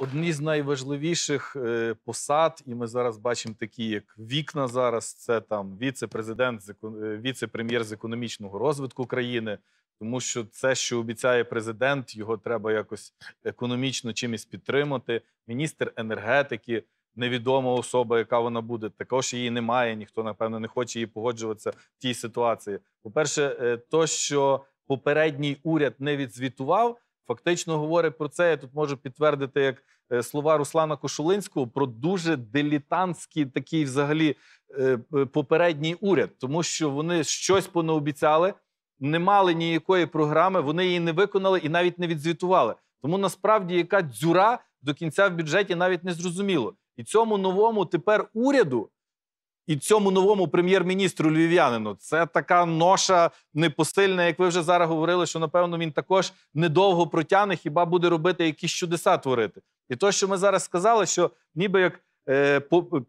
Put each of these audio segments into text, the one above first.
Одні з найважливіших е, посад, і ми зараз бачимо такі, як вікна зараз. Це там віце-президент, е, віце-прем'єр з економічного розвитку країни, тому що це, що обіцяє президент, його треба якось економічно чимось підтримати. Міністр енергетики, невідома особа, яка вона буде, також її немає. Ніхто напевно не хоче її погоджуватися в тій ситуації. По перше, е, то що попередній уряд не відзвітував фактично говорить про це. Я тут можу підтвердити як е, слова Руслана Кошулинського про дуже дилітантський такий, взагалі, е, е, попередній уряд, тому що вони щось понаобіцяли, не мали ніякої програми, вони її не виконали і навіть не відзвітували. Тому насправді яка дзюра до кінця в бюджеті навіть не зрозуміло. І цьому новому тепер уряду і цьому новому прем'єр-міністру львів'янину це така ноша непосильна, як ви вже зараз говорили, що напевно він також недовго протягне, хіба буде робити якісь чудеса творити. І те, що ми зараз сказали, що ніби як е,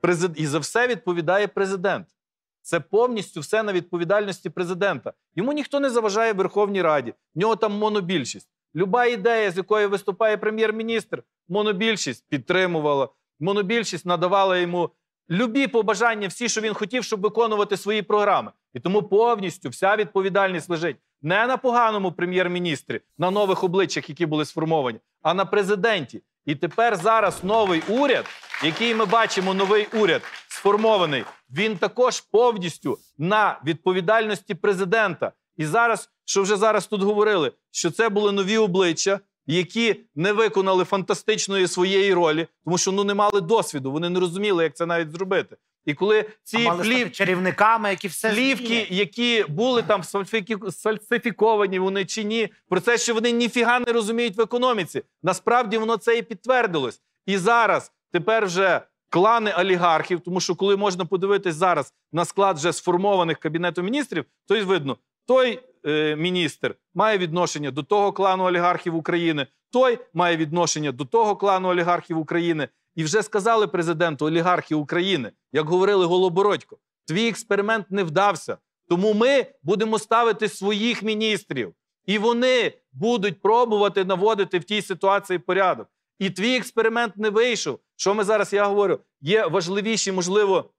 презид... і за все відповідає президент. Це повністю все на відповідальності президента. Йому ніхто не заважає в Верховній Раді. В нього там монобільшість. Люба ідея, з якою виступає прем'єр-міністр, монобільшість підтримувала. Монобільшість надавала йому любі побажання, всі, що він хотів, щоб виконувати свої програми. І тому повністю вся відповідальність лежить не на поганому прем'єр-міністрі, на нових обличчях, які були сформовані, а на президенті. І тепер зараз новий уряд, який ми бачимо, новий уряд сформований, він також повністю на відповідальності президента. І зараз, що вже зараз тут говорили, що це були нові обличчя, які не виконали фантастичної своєї ролі, тому що ну не мали досвіду, вони не розуміли, як це навіть зробити. І коли ці а мали плів... чарівниками, які все плівки, зміни. які були там сфальсифіковані вони чи ні, про це, що вони ніфіга не розуміють в економіці, насправді воно це і підтвердилось. І зараз тепер вже клани олігархів, тому що коли можна подивитись зараз на склад вже сформованих кабінету міністрів, то й видно той Е, міністр має відношення до того клану олігархів України, той має відношення до того клану олігархів України. І вже сказали президенту олігархи України, як говорили Голобородько, твій експеримент не вдався. Тому ми будемо ставити своїх міністрів, і вони будуть пробувати наводити в тій ситуації порядок. І твій експеримент не вийшов. Що ми зараз я говорю? Є важливіші, можливо,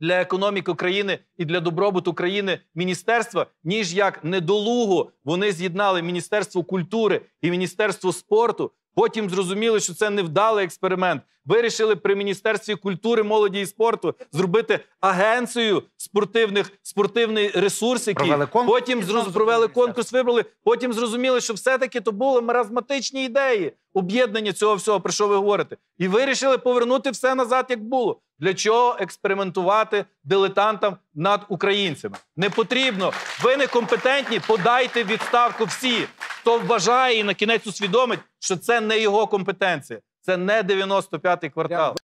для економіки країни і для добробуту країни міністерства, ніж як недолугу вони з'єднали Міністерство культури і Міністерство спорту, Потім зрозуміли, що це невдалий експеримент. Вирішили при міністерстві культури, молоді і спорту зробити агенцію спортивних спортивний ресурс, який провели конкурс, потім зроз... провели конкурс. Вибрали. Потім зрозуміли, що все-таки то були маразматичні ідеї об'єднання цього всього, про що ви говорите, і вирішили повернути все назад, як було. Для чого експериментувати дилетантам над українцями? Не потрібно. Ви не компетентні, подайте відставку всі хто вважає і на кінець усвідомить, що це не його компетенція, це не 95-й квартал.